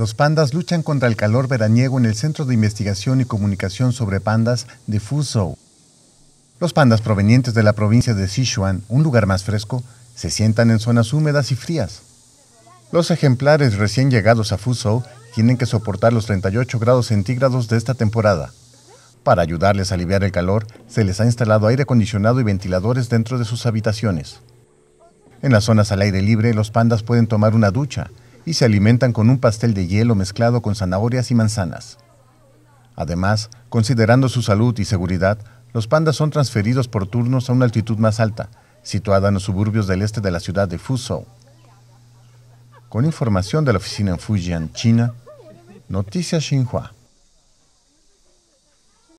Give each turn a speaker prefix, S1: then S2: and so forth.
S1: Los pandas luchan contra el calor veraniego en el Centro de Investigación y Comunicación sobre Pandas de Fuzhou. Los pandas provenientes de la provincia de Sichuan, un lugar más fresco, se sientan en zonas húmedas y frías. Los ejemplares recién llegados a Fuzhou tienen que soportar los 38 grados centígrados de esta temporada. Para ayudarles a aliviar el calor, se les ha instalado aire acondicionado y ventiladores dentro de sus habitaciones. En las zonas al aire libre, los pandas pueden tomar una ducha, y se alimentan con un pastel de hielo mezclado con zanahorias y manzanas. Además, considerando su salud y seguridad, los pandas son transferidos por turnos a una altitud más alta, situada en los suburbios del este de la ciudad de Fuzhou. Con información de la oficina en Fujian, China, Noticias Xinhua.